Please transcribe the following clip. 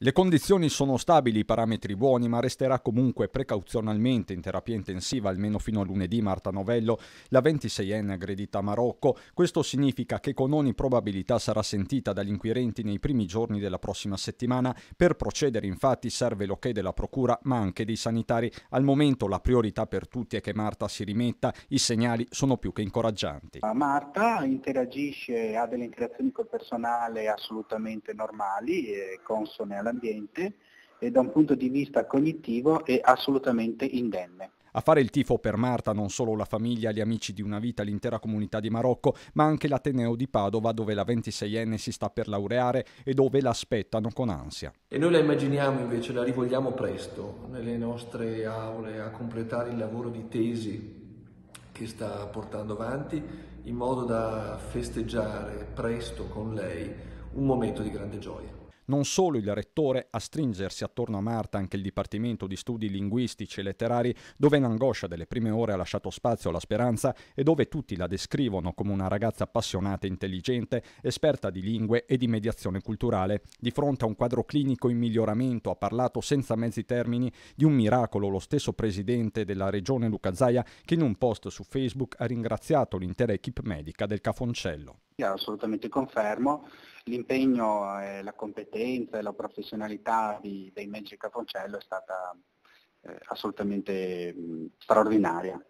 Le condizioni sono stabili, i parametri buoni, ma resterà comunque precauzionalmente in terapia intensiva almeno fino a lunedì Marta Novello, la 26enne aggredita a Marocco. Questo significa che con ogni probabilità sarà sentita dagli inquirenti nei primi giorni della prossima settimana. Per procedere infatti serve l'ok della procura ma anche dei sanitari. Al momento la priorità per tutti è che Marta si rimetta, i segnali sono più che incoraggianti. Marta interagisce, ha delle interazioni col personale assolutamente normali, e consone al all'ambiente e da un punto di vista cognitivo è assolutamente indenne. A fare il tifo per Marta non solo la famiglia, gli amici di una vita, l'intera comunità di Marocco, ma anche l'Ateneo di Padova dove la 26enne si sta per laureare e dove l'aspettano con ansia. E noi la immaginiamo invece, la rivolgiamo presto nelle nostre aule a completare il lavoro di tesi che sta portando avanti in modo da festeggiare presto con lei un momento di grande gioia non solo il rettore a stringersi attorno a Marta anche il Dipartimento di Studi Linguistici e Letterari, dove in delle prime ore ha lasciato spazio alla speranza e dove tutti la descrivono come una ragazza appassionata e intelligente, esperta di lingue e di mediazione culturale. Di fronte a un quadro clinico in miglioramento ha parlato senza mezzi termini di un miracolo lo stesso presidente della regione Luca Zaia che in un post su Facebook ha ringraziato l'intera equip medica del Cafoncello assolutamente confermo. L'impegno, eh, la competenza e la professionalità di, dei medici Caponcello è stata eh, assolutamente mh, straordinaria.